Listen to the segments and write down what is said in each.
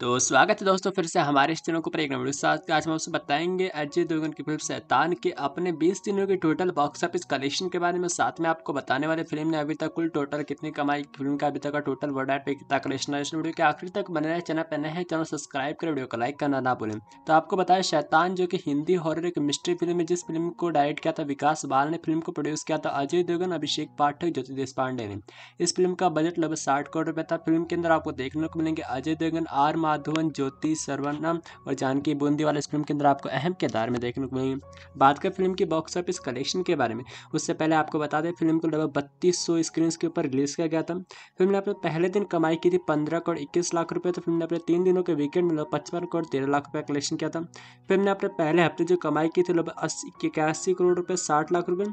तो स्वागत है दोस्तों फिर से हमारे इस चैनल को पर एक नंबर साथ आज हम आपसे बताएंगे अजय देवगन की फिल्म सैतान के अपने 20 दिनों के टोटल बॉक्स ऑफिस कलेक्शन के बारे में साथ में आपको बताने वाले फिल्म ने अभी तक कुल टोटल कितनी कमाई फिल्म का अभी तक का टोटल वर्ड वाइड पे कितना कलेक्शन है इस वीडियो के आखिर तक बने रहे चैनल पर नए हैं चैनल सब्सक्राइब करें वीडियो को लाइक करना ना भूलें तो आपको बताया शैतान जो कि हिंदी हॉरर एक मिस्ट्री फिल्म है जिस फिल्म को डायरेक्ट किया था विकास बाल ने फिल्म को प्रोड्यूस किया था अजय देवगन अभिषेक पाठक ज्योति देश पांडे ने इस फिल्म का बजट लगभग साठ करोड़ रुपये था फिल्म के अंदर आपको देखने को मिलेंगे अजय देवगन आर माधवन ज्योति सर्वनम और जानकी बूंदी वाले इस फिल्म के अंदर आपको अहम किरदार में देखने को मिलेंगे बात करें फिल्म की बॉक्स ऑफिस कलेक्शन के बारे में उससे पहले आपको बता दें फिल्म को लगभग बत्तीस सौ स्क्रीन के ऊपर रिलीज़ किया गया था फिल्म ने अपने पहले दिन कमाई की थी पंद्रह करोड़ इक्कीस लाख रुपये तो फिल्म ने अपने तीन दिनों के वीकेंड में लगभग पचपन करोड़ तेरह लाख रुपये कलेक्शन किया था फिल्म ने अपने पहले हफ्ते जो कमाई की थी लगभग अस्सी इक्यासी करोड़ रुपये साठ लाख रुपये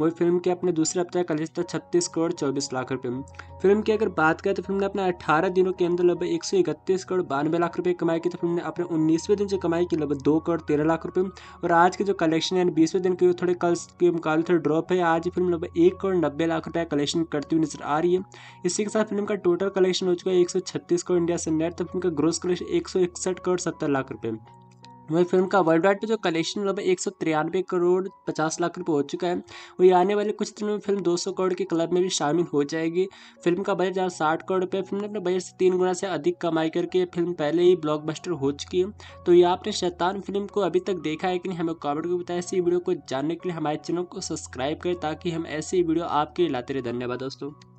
वही फिल्म के अपने दूसरे हफ्ते का कलेक्शन था छत्तीस करोड़ चौबीस लाख रुपये फिल्म की अगर बात करें तो फिल्म ने अपना अठारह दिनों के अंदर लगभग एक सौ इकतीस करोड़ बानवे लाख रुपये कमाई की तो फिल्म ने अपने उन्नीसवें दिन से कमाई की लगभग दो करोड़ तेरह लाख रुपये और आज के जो कलेक्शन है बीसवें दिन के थोड़े कल के मुकाबले थोड़े ड्रॉप है आज फिल्म लगभग एक करोड़ नब्बे लाख रुपये कलेक्शन करती हुई नजर आ रही है इसी के साथ फिल्म का टोटल कलेक्शन हो चुका है एक सौ छत्तीस करोड़ इंडिया से नेट तो फिल्म का ग्रोस कलेक्शन एक सौ इकसठ करोड़ सत्तर लाख रुपये वही फिल्म का वर्ल्ड वाइड पर जो कलेक्शन लगभग एक सौ तिरानवे करोड़ पचास लाख रुपये हो चुका है वही आने वाले कुछ दिनों में फिल्म दो सौ करोड़ के क्लब में भी शामिल हो जाएगी फिल्म का बजट जहाँ साठ करोड़ रुपये फिल्म ने अपने बजट से तीन गुना से अधिक कमाई करके फिल्म पहले ही ब्लॉकबस्टर हो चुकी है तो ये आपने शैतान फिल्म को अभी तक देखा है कि नहीं हमें कॉमेंट को बताया इसी वीडियो को जानने के लिए हमारे चैनल को सब्सक्राइब करें ताकि हम ऐसी वीडियो आपके लिए लाते रहे धन्यवाद दोस्तों